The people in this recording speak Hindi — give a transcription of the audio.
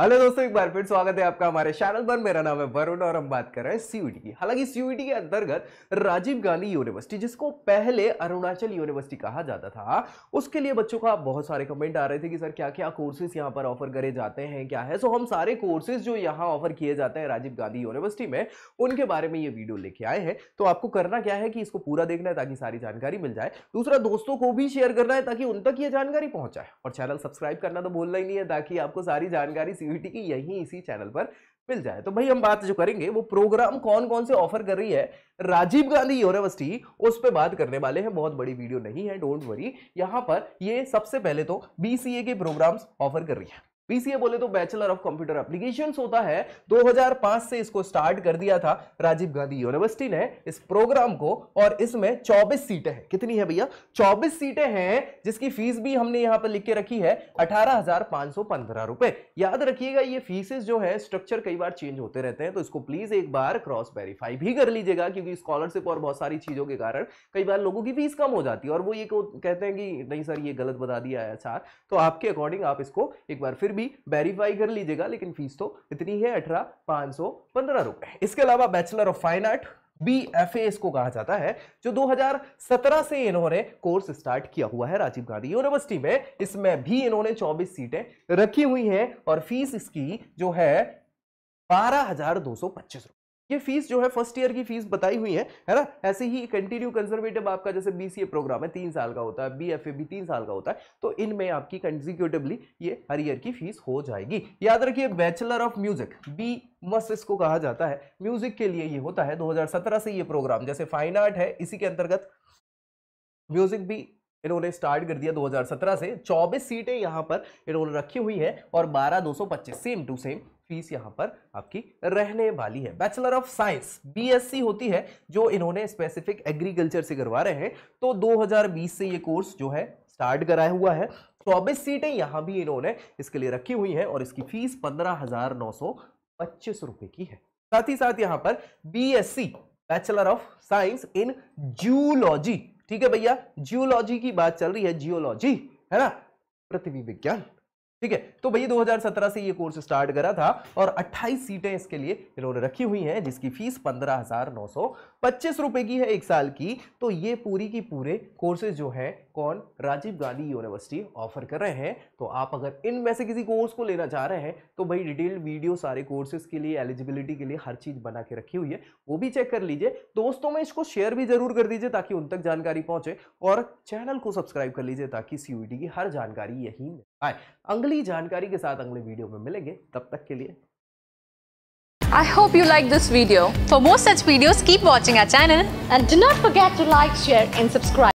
हेलो दोस्तों एक बार फिर स्वागत है आपका हमारे चैनल पर मेरा नाम है वरुण और हम बात कर रहे हैं सीयूटी की हालांकि सीयूटी के अंतर्गत राजीव गांधी यूनिवर्सिटी जिसको पहले अरुणाचल यूनिवर्सिटी कहा जाता था उसके लिए बच्चों का बहुत सारे कमेंट आ रहे थे कि सर क्या क्या कोर्सेज यहाँ पर ऑफर करे जाते हैं क्या है सो हम सारे कोर्सेज जो यहाँ ऑफर किए जाते हैं राजीव गांधी यूनिवर्सिटी में उनके बारे में ये वीडियो लेके आए हैं तो आपको करना क्या है कि इसको पूरा देखना है ताकि सारी जानकारी मिल जाए दूसरा दोस्तों को भी शेयर करना है ताकि उन तक ये जानकारी पहुंचाए और चैनल सब्सक्राइब करना तो भूलना ही नहीं है ताकि आपको सारी जानकारी सीईटी की यही इसी चैनल पर मिल जाए तो भाई हम बात जो करेंगे वो प्रोग्राम कौन कौन से ऑफर कर रही है राजीव गांधी यूनिवर्सिटी उस पर बात करने वाले हैं बहुत बड़ी वीडियो नहीं है डोंट वरी यहाँ पर ये सबसे पहले तो बीसीए के प्रोग्राम्स ऑफर कर रही है पीसीए बोले तो बैचलर ऑफ कंप्यूटर एप्लीकेशन होता है 2005 से इसको स्टार्ट कर दिया था राजीव गांधी यूनिवर्सिटी ने इस प्रोग्राम को और इसमें 24 सीटें हैं कितनी है भैया 24 सीटें हैं जिसकी फीस भी हमने यहां पर लिख के रखी है अठारह रुपए याद रखिएगा ये फीसेस जो है स्ट्रक्चर कई बार चेंज होते रहते हैं तो इसको प्लीज एक बार क्रॉस वेरीफाई भी कर लीजिएगा क्योंकि स्कॉलरशिप और बहुत सारी चीजों के कारण कई बार लोगों की फीस कम हो जाती है और वो ये कहते हैं कि नहीं सर ये गलत बता दिया है सर अच्छा। तो आपके अकॉर्डिंग आप इसको एक बार फिर भी वेरीफाई कर लीजिएगा लेकिन फीस तो इतनी है अठारह पांच सौ पंद्रह रुपए इसके अलावा bachelor of fine art B F A इसको कहा जाता है जो 2017 से इन्होंने कोर्स स्टार्ट किया हुआ है राजीव गांधी यूनिवर्सिटी में इसमें भी इन्होंने 24 सीटें रखी हुई हैं और फीस इसकी जो है बारह हजार दो सौ पच्चीस ये फीस जो है फर्स्ट ईयर की फीस बताई हुई है है ना ऐसे ही कंटिन्यू कंजर्वेटिव आपका जैसे बीसीए प्रोग्राम है तीन साल का होता है बी एफ ए भी तीन साल का होता है तो इनमें आपकी कंजिक्यूटिवली ये हर ईयर की फीस हो जाएगी याद रखिए bachelor of music B Mus इसको कहा जाता है म्यूजिक के लिए ये होता है दो से ये प्रोग्राम जैसे फाइन आर्ट है इसी के अंतर्गत म्यूजिक भी इन्होंने स्टार्ट कर दिया 2017 से 24 सीटें यहाँ पर इन्होंने रखी हुई है और बारह दो सेम टू सेम फीस यहाँ पर आपकी रहने वाली है बैचलर ऑफ साइंस बीएससी होती है जो इन्होंने स्पेसिफिक एग्रीकल्चर से करवा रहे हैं तो 2020 से ये कोर्स जो है स्टार्ट कराया हुआ है चौबीस सीटें यहाँ भी इन्होंने इसके लिए रखी हुई हैं और इसकी फीस पंद्रह हजार नौ सौ पच्चीस रुपये की है साथ ही साथ यहाँ पर B bachelor of science in zoology ठीक है भैया जियोलॉजी की बात चल रही है जियोलॉजी है ना पृथ्वी विज्ञान ठीक है तो भैया 2017 से ये कोर्स स्टार्ट करा था और 28 सीटें इसके लिए इन्होंने रखी हुई हैं जिसकी फीस पंद्रह हजार नौ सौ पच्चीस रुपए की है एक साल की तो ये पूरी की पूरे कोर्सेज जो है कौन राजीव गांधी यूनिवर्सिटी ऑफर कर रहे हैं तो आप अगर इन में से किसी कोर्स को लेना चाह रहे हैं तो भाई डिटेल्ड वीडियो सारे कोर्सेज के लिए एलिजिबिलिटी के लिए हर चीज़ बना के रखी हुई है वो भी चेक कर लीजिए दोस्तों में इसको शेयर भी जरूर कर दीजिए ताकि उन तक जानकारी पहुंचे और चैनल को सब्सक्राइब कर लीजिए ताकि सी e की हर जानकारी यहीं आए अगली जानकारी के साथ अगले वीडियो में मिलेंगे तब तक के लिए I hope you like this video. For more such videos, keep watching our channel and do not forget to like, share and subscribe.